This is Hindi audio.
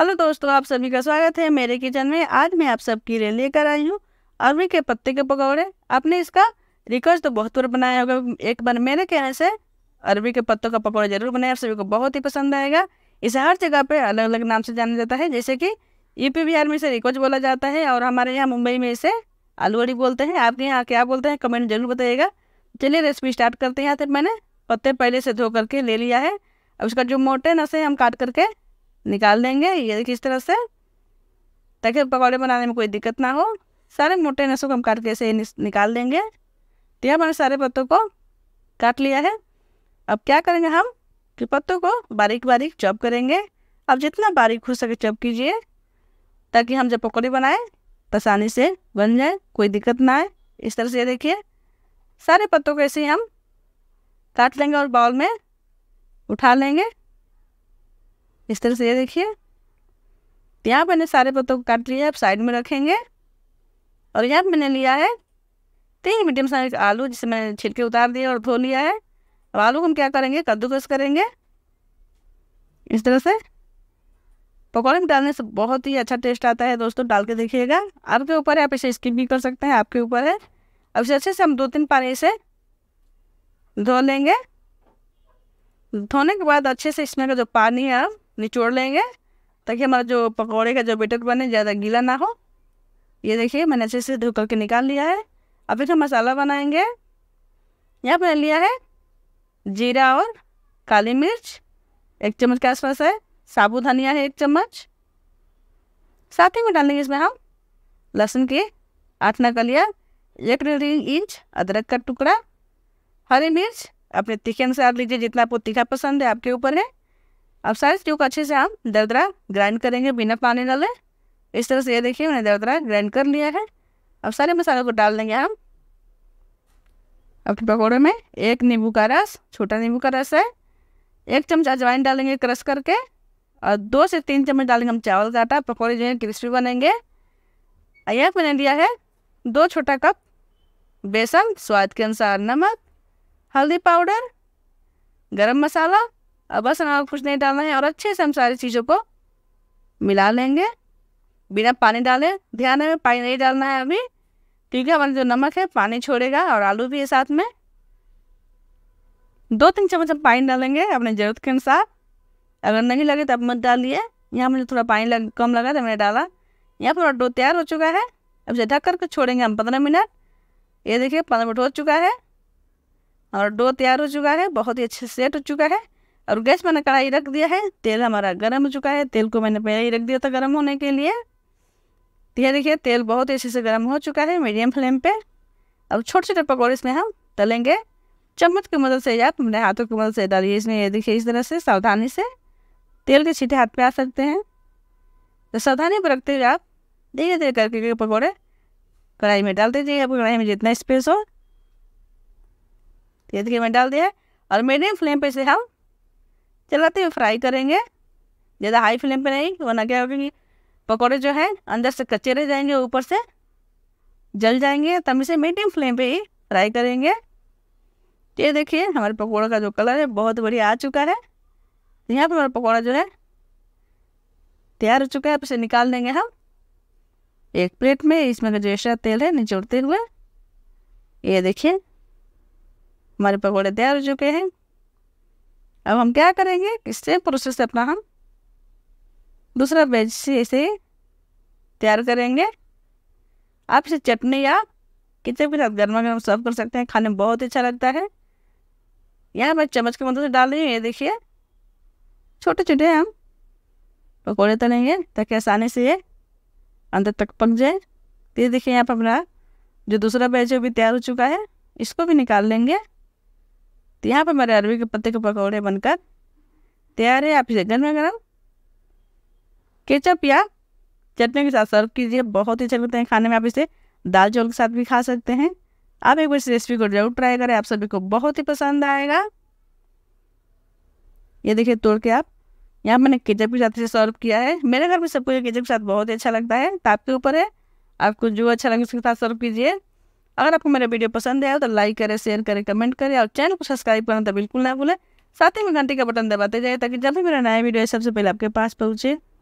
हेलो दोस्तों आप सभी का स्वागत है मेरे किचन में आज मैं आप सबके लिए लेकर आई हूँ अरवी के पत्ते के पकौड़े आपने इसका रिक्वेस्ट तो बहुत बार बनाया होगा एक बार मेरे कहने से अरवी के पत्तों का पकौड़ा जरूर बनाया आप सभी को बहुत ही पसंद आएगा इसे हर जगह पे अलग अलग नाम से जाना जाता है जैसे कि यूपी बिहार में इसे रिक्वेस्ट बोला जाता है और हमारे यहाँ मुंबई में इसे आलूवड़ी बोलते हैं आपके यहाँ क्या बोलते हैं कमेंट जरूर बताइएगा चलिए रेसिपी स्टार्ट करते हैं यहाँ मैंने पत्ते पहले से धो करके ले लिया है अब उसका जो मोटे नसें हम काट करके निकाल देंगे ये देखिए इस तरह से ताकि पकौड़े बनाने में कोई दिक्कत ना हो सारे मोटे नसों को हम काट के ऐसे निकाल देंगे तो हमने सारे पत्तों को काट लिया है अब क्या करेंगे हम कि पत्तों को बारीक बारीक चॉप करेंगे अब जितना बारीक हो सके चॉप कीजिए ताकि हम जब पकौड़े बनाएं तो आसानी से बन जाए कोई दिक्कत ना आए इस तरह से ये देखिए सारे पत्तों को ऐसे ही हम काट लेंगे और बाउल में उठा लेंगे इस तरह से ये देखिए यहाँ मैंने सारे पत्तों को काट लिया अब साइड में रखेंगे और यहाँ मैंने लिया है तीन मीडियम साइज आलू जिसे मैंने छिलके उतार दिए और धो लिया है अब आलू को हम क्या करेंगे कद्दूकस करेंगे इस तरह से पकौड़े में डालने से बहुत ही अच्छा टेस्ट आता है दोस्तों डाल के देखिएगा आपके ऊपर है आप इसे स्किप भी कर सकते हैं आपके ऊपर है अब इसे अच्छे से हम दो तीन पानी से धो लेंगे धोने के बाद अच्छे से इसमें का जो पानी है अब निचोड़ लेंगे ताकि हमारा जो पकौड़े का जो बेटर बने ज़्यादा गीला ना हो ये देखिए मैंने अच्छे से धो करके निकाल लिया है अब इसका मसाला बनाएंगे यहाँ पर लिया है जीरा और काली मिर्च एक चम्मच के आसपास है साबुत धनिया है एक चम्मच साथ ही में डाल देंगे इसमें हम लहसुन की आठ कलिया एक डेढ़ इंच अदरक का टुकड़ा हरी मिर्च अपने तीखे अनुसार लीजिए जितना आपको तीखा पसंद है आपके ऊपर है अब सारे स्ट्यू को अच्छे से हम दरदरा ग्राइंड करेंगे बिना पानी डाले इस तरह से ये देखिए मैंने दरदरा ग्राइंड कर लिया है अब सारे मसालों को डाल देंगे हम अपने पकौड़े में एक नींबू का रस छोटा नींबू का रस है एक चम्मच अजवाइन डालेंगे क्रश करके और दो से तीन चम्मच डालेंगे हम चावल का आटा पकौड़े जो है क्रिस्पी बनेंगे यह मैंने लिया है दो छोटा कप बेसन स्वाद के अनुसार नमक हल्दी पाउडर गरम मसाला अब बस हमें कुछ नहीं डालना है और अच्छे से हम सारी चीज़ों को मिला लेंगे बिना पानी डाले ध्यान है पानी नहीं डालना है अभी क्योंकि हमारा जो नमक है पानी छोड़ेगा और आलू भी है साथ में दो तीन चम्मच हम पानी डालेंगे अपने ज़रूरत के अनुसार अगर नहीं लगे तो अब मत डालिए यहाँ मुझे थोड़ा पानी लग, कम लगा तो मैंने डाला यहाँ पर डो तैयार हो चुका है अब इसे ढक करके छोड़ेंगे हम पंद्रह मिनट ये देखिए पंद्रह मिनट हो चुका है और डो तैयार हो चुका है बहुत ही अच्छे सेट हो चुका है और गैस मैंने कढ़ाई रख दिया है तेल हमारा गर्म हो चुका है तेल को मैंने पहले ही रख दिया था गर्म होने के लिए तो यह देखिए तेल बहुत अच्छे से गर्म हो चुका है मीडियम फ्लेम पर अब छोटे छोटे पकौड़े इसमें हम तलेंगे चम्मच की मदद से या तुमने तो हाथों की मदद से डालिए इसमें ये देखिए इस तरह से सावधानी से तेल के छीटे हाथ पे आ सकते हैं तो सावधानी रखते हुए आप धीरे धीरे करके पकौड़े कढ़ाई में डाल दीजिए आप कढ़ाई में जितना स्पेस हो धीरे धीरे मैं डाल दिया और मीडियम फ्लेम पे इसे हम चलाते हुए फ्राई करेंगे ज़्यादा हाई फ्लेम पे नहीं वरना क्या होगा कि पकौड़े जो है अंदर से कच्चे रह जाएंगे ऊपर से जल जाएंगे तब इसे मीडियम फ्लेम पे ही फ्राई करेंगे ये देखिए हमारे पकौड़े का जो कलर है बहुत बढ़िया आ चुका है यहाँ पर हमारा पकौड़ा जो है तैयार हो चुका है अब इसे निकाल देंगे हम एक प्लेट में इसमें का जो एक्स्ट्रा तेल है निचोड़ते हुए ये देखिए हमारे पकौड़े तैयार हो चुके हैं अब हम क्या करेंगे सेम प्रोसेस से अपना हम दूसरा बेज से इसे तैयार करेंगे आप इसे चटनी या किचन के साथ गर्मा गर्म सर्व कर सकते हैं खाने में बहुत अच्छा लगता है यहाँ मैं चम्मच की मदद से डाल रही हूँ ये देखिए छोटे छोटे हम पकौड़े तो है ताकि आसानी से ये अंदर तक पक जाए ये देखिए यहाँ पर अपना जो दूसरा बैच है भी तैयार हो चुका है इसको भी निकाल लेंगे तो यहाँ पर हमारे अरबी के पत्ते के पकौड़े बनकर तैयार है आप इसे गर्म गर्म केचप या चटनी के साथ सर्व कीजिए बहुत ही अच्छे लगते हैं खाने में आप इसे दाल चावल के साथ भी खा सकते हैं आप एक बार इस रेसिपी को जरूर ट्राई करें आप सभी को बहुत ही पसंद आएगा ये देखिए तोड़ के आप यहाँ मैंने केचप के साथ इसे सर्व किया है मेरे घर में सबको ये केचप के साथ बहुत ही अच्छा लगता है ताप के ऊपर है आपको जो अच्छा लगे उसके साथ सर्व कीजिए अगर आपको मेरा वीडियो पसंद आया तो लाइक करें शेयर करें कमेंट करें और चैनल को सब्सक्राइब करना तो बिल्कुल ना भूलें साथ ही में घंटे का बटन दबाते जाए ताकि जब भी मेरा नया वीडियो है सबसे पहले आपके पास पहुँचे